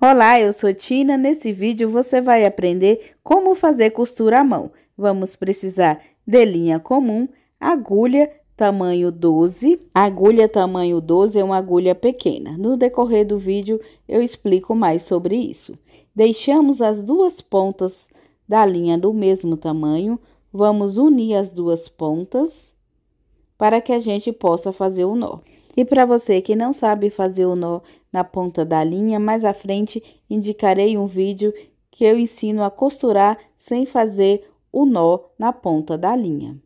Olá, eu sou Tina. Nesse vídeo você vai aprender como fazer costura à mão. Vamos precisar de linha comum, agulha tamanho 12. A agulha tamanho 12 é uma agulha pequena. No decorrer do vídeo eu explico mais sobre isso. Deixamos as duas pontas da linha do mesmo tamanho. Vamos unir as duas pontas para que a gente possa fazer o nó. E para você que não sabe fazer o nó, na ponta da linha. Mais à frente indicarei um vídeo que eu ensino a costurar sem fazer o nó na ponta da linha.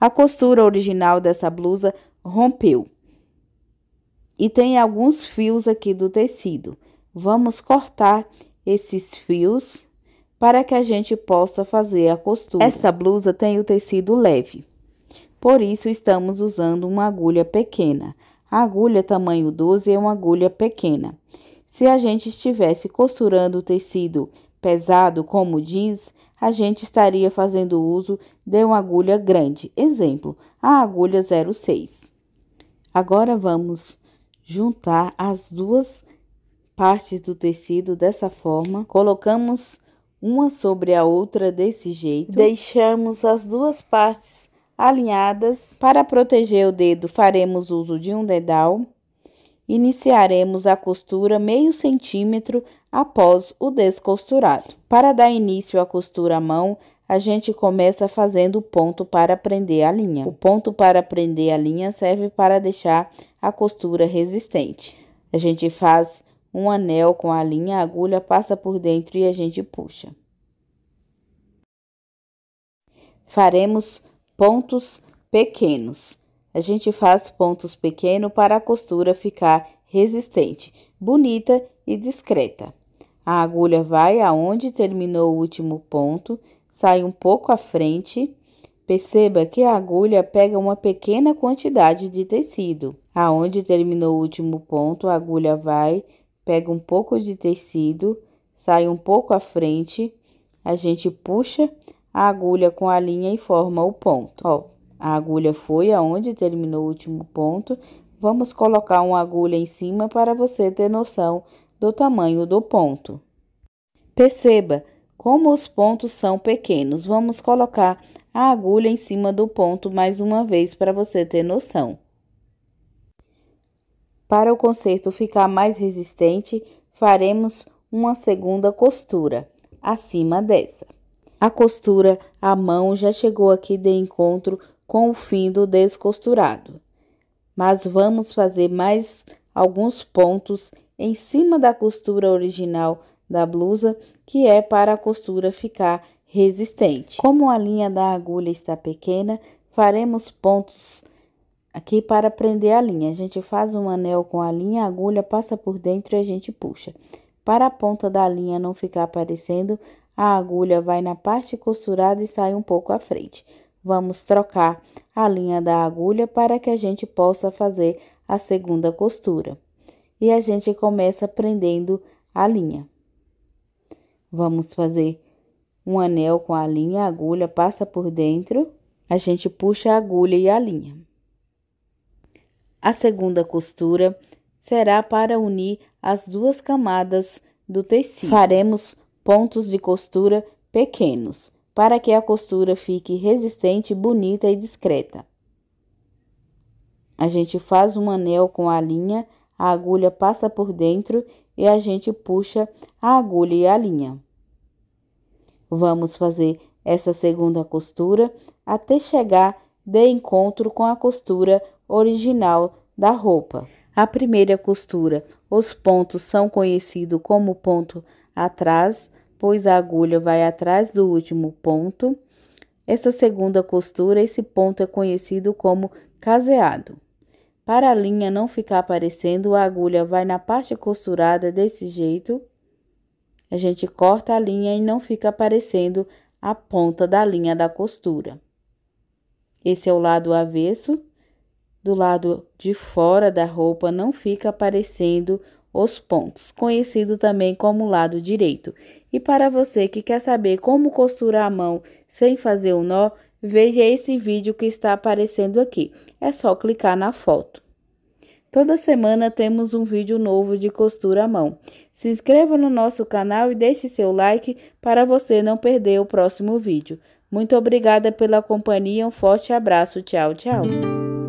A costura original dessa blusa rompeu e tem alguns fios aqui do tecido. Vamos cortar esses fios para que a gente possa fazer a costura. Esta blusa tem o tecido leve, por isso estamos usando uma agulha pequena. A agulha tamanho 12 é uma agulha pequena. Se a gente estivesse costurando o tecido pesado, como jeans, a gente estaria fazendo uso de uma agulha grande. Exemplo, a agulha 06. Agora vamos juntar as duas partes do tecido dessa forma. Colocamos uma sobre a outra desse jeito. Deixamos as duas partes alinhadas. Para proteger o dedo, faremos uso de um dedal. Iniciaremos a costura meio centímetro após o descosturado. Para dar início à costura à mão, a gente começa fazendo o ponto para prender a linha. O ponto para prender a linha serve para deixar a costura resistente. A gente faz um anel com a linha, a agulha passa por dentro e a gente puxa. Faremos pontos pequenos. A gente faz pontos pequenos para a costura ficar resistente, bonita e discreta. A agulha vai aonde terminou o último ponto, sai um pouco à frente. Perceba que a agulha pega uma pequena quantidade de tecido. Aonde terminou o último ponto, a agulha vai, pega um pouco de tecido, sai um pouco à frente, a gente puxa, a agulha com a linha e forma o ponto. Ó, a agulha foi aonde terminou o último ponto. Vamos colocar uma agulha em cima para você ter noção do tamanho do ponto. Perceba como os pontos são pequenos. Vamos colocar a agulha em cima do ponto mais uma vez para você ter noção. Para o conserto ficar mais resistente, faremos uma segunda costura acima dessa. A costura à mão já chegou aqui de encontro com o fim do descosturado. Mas vamos fazer mais alguns pontos em cima da costura original da blusa, que é para a costura ficar resistente. Como a linha da agulha está pequena, faremos pontos aqui para prender a linha. A gente faz um anel com a linha, a agulha passa por dentro e a gente puxa. Para a ponta da linha não ficar aparecendo, a agulha vai na parte costurada e sai um pouco à frente. Vamos trocar a linha da agulha para que a gente possa fazer a segunda costura. E a gente começa prendendo a linha. Vamos fazer um anel com a linha, a agulha passa por dentro, a gente puxa a agulha e a linha. A segunda costura será para unir as duas camadas do tecido. Faremos pontos de costura pequenos, para que a costura fique resistente, bonita e discreta. A gente faz um anel com a linha, a agulha passa por dentro e a gente puxa a agulha e a linha. Vamos fazer essa segunda costura até chegar de encontro com a costura original da roupa. A primeira costura, os pontos são conhecidos como ponto atrás, pois a agulha vai atrás do último ponto. Essa segunda costura, esse ponto é conhecido como caseado. Para a linha não ficar aparecendo, a agulha vai na parte costurada desse jeito. A gente corta a linha e não fica aparecendo a ponta da linha da costura. Esse é o lado avesso. Do lado de fora da roupa não fica aparecendo os pontos, conhecido também como lado direito. E para você que quer saber como costurar a mão sem fazer o um nó, veja esse vídeo que está aparecendo aqui. É só clicar na foto. Toda semana temos um vídeo novo de costura à mão. Se inscreva no nosso canal e deixe seu like para você não perder o próximo vídeo. Muito obrigada pela companhia, um forte abraço, tchau, tchau.